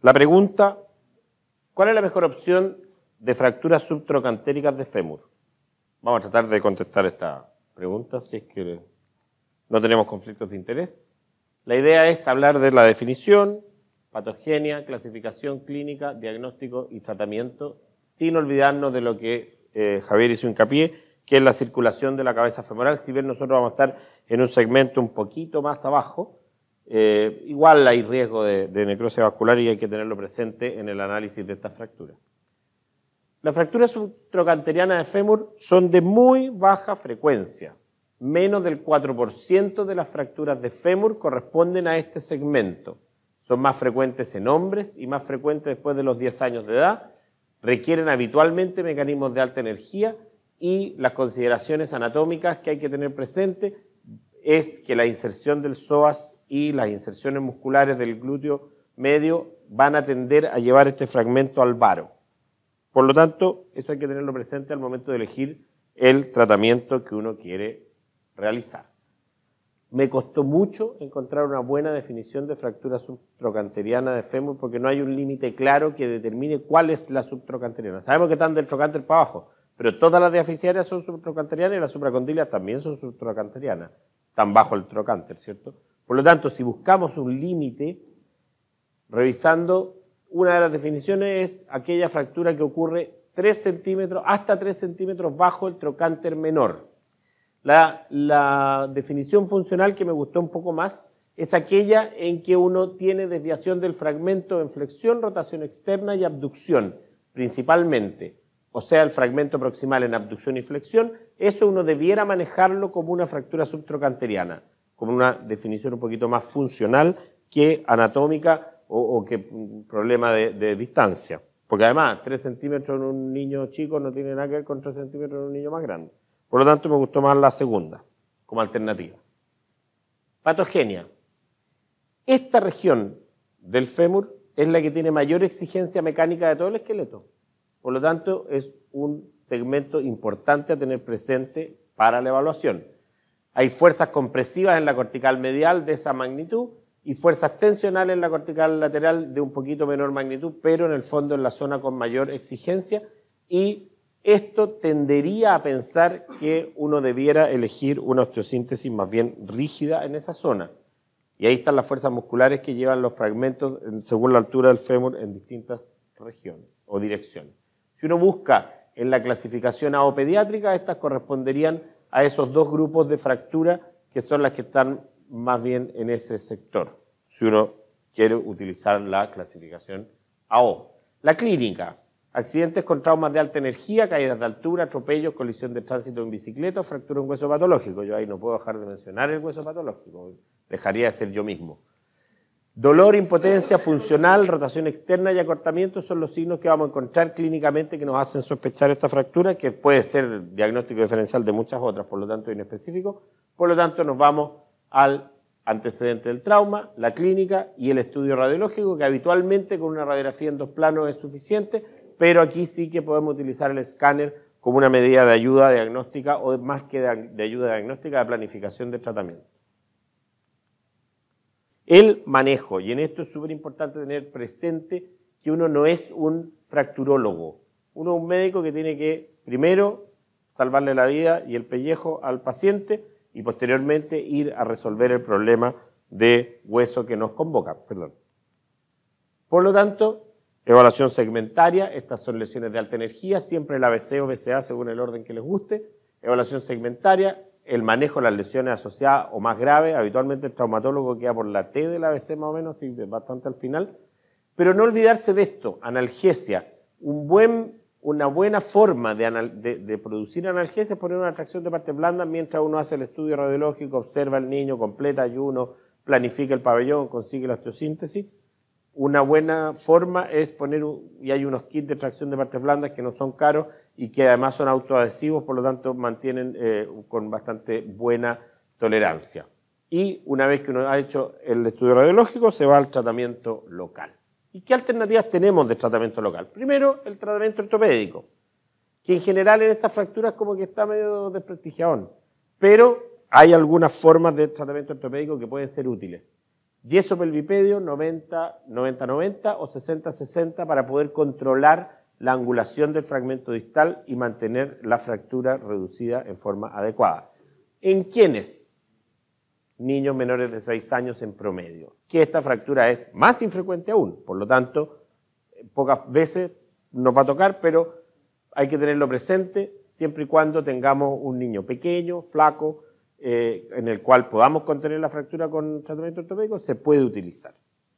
La pregunta, ¿cuál es la mejor opción de fracturas subtrocantéricas de fémur? Vamos a tratar de contestar esta pregunta si es que no tenemos conflictos de interés. La idea es hablar de la definición, patogenia, clasificación clínica, diagnóstico y tratamiento, sin olvidarnos de lo que eh, Javier hizo hincapié, que es la circulación de la cabeza femoral. Si bien nosotros vamos a estar en un segmento un poquito más abajo, eh, igual hay riesgo de, de, necrosis vascular y hay que tenerlo presente en el análisis de estas fracturas. Las fracturas subtrocanterianas de fémur son de muy baja frecuencia. Menos del 4% de las fracturas de fémur corresponden a este segmento. Son más frecuentes en hombres y más frecuentes después de los 10 años de edad. Requieren habitualmente mecanismos de alta energía y las consideraciones anatómicas que hay que tener presente es que la inserción del psoas y las inserciones musculares del glúteo medio van a tender a llevar este fragmento al varo. Por lo tanto, eso hay que tenerlo presente al momento de elegir el tratamiento que uno quiere realizar. Me costó mucho encontrar una buena definición de fractura subtrocanteriana de fémur porque no hay un límite claro que determine cuál es la subtrocanteriana. Sabemos que están del trocánter para abajo, pero todas las diaficiarias son subtrocanterianas y las supracondilias también son subtrocanterianas. Tan bajo el trocánter, ¿cierto? Por lo tanto, si buscamos un límite, revisando, una de las definiciones es aquella fractura que ocurre 3 centímetros, hasta 3 centímetros bajo el trocánter menor. La, la, definición funcional que me gustó un poco más es aquella en que uno tiene desviación del fragmento en flexión, rotación externa y abducción, principalmente. O sea, el fragmento proximal en abducción y flexión, eso uno debiera manejarlo como una fractura subtrocanteriana como una definición un poquito más funcional que anatómica o, que mm, problema de, de, distancia. Porque además, 3 centímetros en un niño chico no tiene nada que ver con 3 centímetros en un niño más grande. Por lo tanto, me gustó más la segunda como alternativa. Patogenia. Esta región del fémur es la que tiene mayor exigencia mecánica de todo el esqueleto. Por lo tanto, es un segmento importante a tener presente para la evaluación. Hay fuerzas compresivas en la cortical medial de esa magnitud y fuerzas tensionales en la cortical lateral de un poquito menor magnitud, pero en el fondo en la zona con mayor exigencia. Y esto tendería a pensar que uno debiera elegir una osteosíntesis más bien rígida en esa zona. Y ahí están las fuerzas musculares que llevan los fragmentos según la altura del fémur en distintas regiones o direcciones. Si uno busca en la clasificación AO pediátrica, estas corresponderían a esos dos grupos de fractura que son las que están más bien en ese sector, si uno quiere utilizar la clasificación AO. La clínica, accidentes con traumas de alta energía, caídas de altura, atropellos, colisión de tránsito en bicicleta, fractura en hueso patológico. Yo ahí no puedo dejar de mencionar el hueso patológico, dejaría de ser yo mismo. Dolor, impotencia funcional, rotación externa y acortamiento son los signos que vamos a encontrar clínicamente que nos hacen sospechar esta fractura, que puede ser diagnóstico diferencial de muchas otras, por lo tanto inespecífico. Por lo tanto, nos vamos al antecedente del trauma, la clínica y el estudio radiológico, que habitualmente con una radiografía en dos planos es suficiente, pero aquí sí que podemos utilizar el escáner como una medida de ayuda diagnóstica o más que de ayuda diagnóstica de planificación de tratamiento el manejo. Y en esto es súper importante tener presente que uno no es un fracturólogo. Uno es un médico que tiene que primero salvarle la vida y el pellejo al paciente y posteriormente ir a resolver el problema de hueso que nos convoca. Perdón. Por lo tanto, evaluación segmentaria, estas son lesiones de alta energía, siempre el ABC o BCA según el orden que les guste. Evaluación segmentaria, el manejo de las lesiones asociadas o más graves. Habitualmente el traumatólogo queda por la T del ABC más o menos, y bastante al final. Pero no olvidarse de esto, analgesia. Un buen, una buena forma de, producir analgesia es poner una atracción de parte blanda mientras uno hace el estudio radiológico, observa al niño, completa ayuno, planifica el pabellón, consigue la osteosíntesis. Una buena forma es poner, y hay unos kits de tracción de partes blandas que no son caros y que además son autoadhesivos, por lo tanto mantienen eh, con bastante buena tolerancia. Y una vez que uno ha hecho el estudio radiológico, se va al tratamiento local. ¿Y qué alternativas tenemos de tratamiento local? Primero, el tratamiento ortopédico, que en general en estas fracturas como que está medio desprestigiado, pero hay algunas formas de tratamiento ortopédico que pueden ser útiles yeso pelvipedio 90-90 o 60-60 para poder controlar la angulación del fragmento distal y mantener la fractura reducida en forma adecuada. ¿En quiénes? Niños menores de 6 años en promedio, que esta fractura es más infrecuente aún, por lo tanto, eh, pocas veces nos va a tocar, pero hay que tenerlo presente siempre y cuando tengamos un niño pequeño, flaco, eh, en el cual podamos contener la fractura con tratamiento ortopédico, se puede utilizar.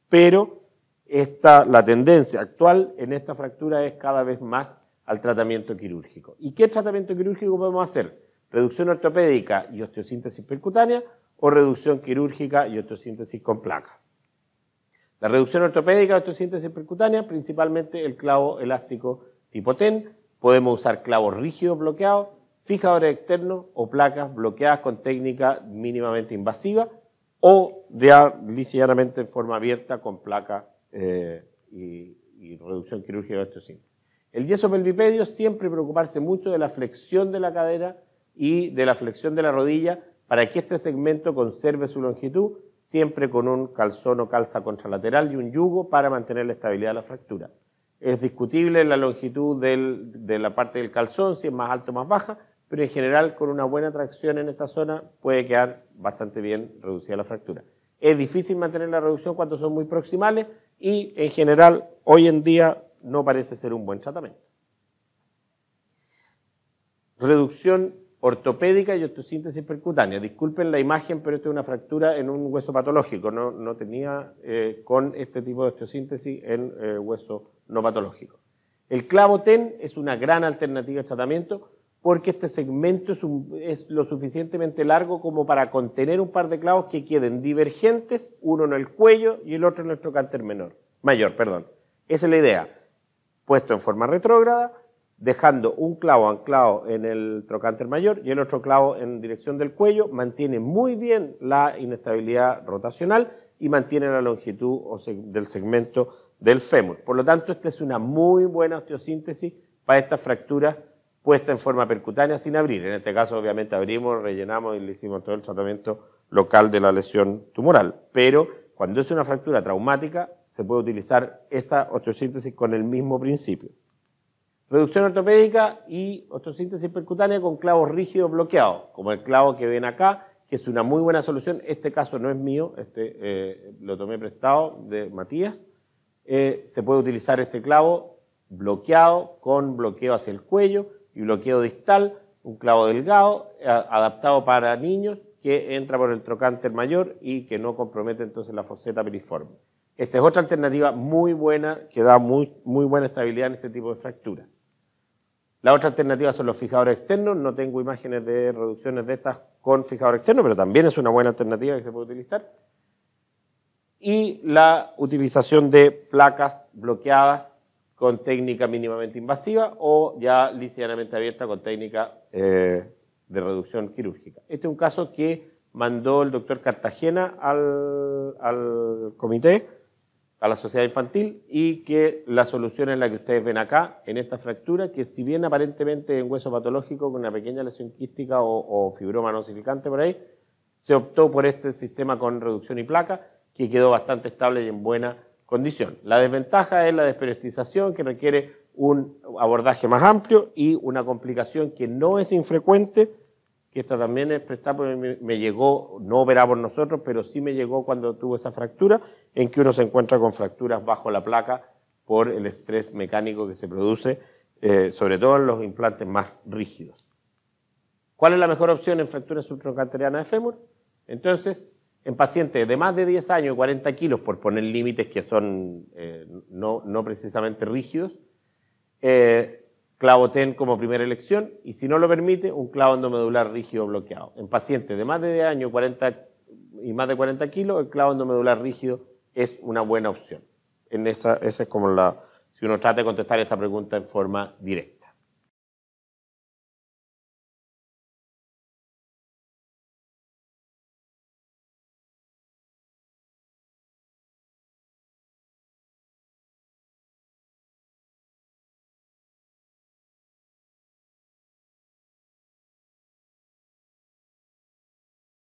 Pero esta, la tendencia actual en esta fractura es cada vez más al tratamiento quirúrgico. ¿Y qué tratamiento quirúrgico podemos hacer? ¿Reducción ortopédica y osteosíntesis percutánea o reducción quirúrgica y osteosíntesis con placa? La reducción ortopédica, y osteosíntesis percutánea, principalmente el clavo elástico tipo TEN. Podemos usar clavos rígidos bloqueados, fijadores externos o placas bloqueadas con técnica mínimamente invasiva o ya lisianamente en forma abierta con placa eh, y, reducción quirúrgica de osteosíntesis. El yeso pelvipedio siempre preocuparse mucho de la flexión de la cadera y de la flexión de la rodilla para que este segmento conserve su longitud, siempre con un calzón o calza contralateral y un yugo para mantener la estabilidad de la fractura. Es discutible la longitud de la parte del calzón, si es más alto, o más baja, pero en general con una buena tracción en esta zona puede quedar bastante bien reducida la fractura. Es difícil mantener la reducción cuando son muy proximales y en general hoy en día no parece ser un buen tratamiento. Reducción ortopédica y osteosíntesis percutánea. Disculpen la imagen, pero esto es una fractura en un hueso patológico. No, tenía eh, con este tipo de osteosíntesis en eh, hueso no patológico. El clavo TEN es una gran alternativa al tratamiento porque este segmento es, lo suficientemente largo como para contener un par de clavos que queden divergentes, uno en el cuello y el otro en el trocánter menor, mayor. Perdón. Esa es la idea. Puesto en forma retrógrada, dejando un clavo anclado en el trocánter mayor y el otro clavo en dirección del cuello, mantiene muy bien la inestabilidad rotacional y mantiene la longitud del segmento del fémur. Por lo tanto, esta es una muy buena osteosíntesis para estas fracturas puesta en forma percutánea sin abrir. En este caso, obviamente, abrimos, rellenamos y le hicimos todo el tratamiento local de la lesión tumoral. Pero cuando es una fractura traumática, se puede utilizar esa osteosíntesis con el mismo principio. Reducción ortopédica y osteosíntesis percutánea con clavos rígidos bloqueados, como el clavo que ven acá, que es una muy buena solución. Este caso no es mío, este eh, lo tomé prestado de Matías. Eh, se puede utilizar este clavo bloqueado con bloqueo hacia el cuello y bloqueo distal, un clavo delgado adaptado para niños que entra por el trocánter mayor y que no compromete entonces la foseta piriforme. Esta es otra alternativa muy buena que da muy, muy buena estabilidad en este tipo de fracturas. La otra alternativa son los fijadores externos. No tengo imágenes de reducciones de estas con fijador externo, pero también es una buena alternativa que se puede utilizar. Y la utilización de placas bloqueadas con técnica mínimamente invasiva o ya lisianamente abierta con técnica eh, de reducción quirúrgica. Este es un caso que mandó el doctor Cartagena al, comité, a la sociedad infantil, y que la solución es la que ustedes ven acá, en esta fractura, que si bien aparentemente en hueso patológico, con una pequeña lesión quística o, o fibroma significante por ahí, se optó por este sistema con reducción y placa, que quedó bastante estable y en buena condición. La desventaja es la desperiostización que requiere un abordaje más amplio y una complicación que no es infrecuente, que esta también es prestada me, llegó, no verá por nosotros, pero sí me llegó cuando tuvo esa fractura, en que uno se encuentra con fracturas bajo la placa por el estrés mecánico que se produce, eh, sobre todo en los implantes más rígidos. ¿Cuál es la mejor opción en fractura subtroncantariana de fémur? Entonces, en pacientes de más de 10 años, 40 kilos, por poner límites que son eh, no, precisamente rígidos, clavo eh, clavoten como primera elección y si no lo permite, un clavo endomedular rígido bloqueado. En pacientes de más de 10 años y más de 40 kilos, el clavo endomedular rígido es una buena opción. esa, esa es como la, si uno trata de contestar esta pregunta en forma directa.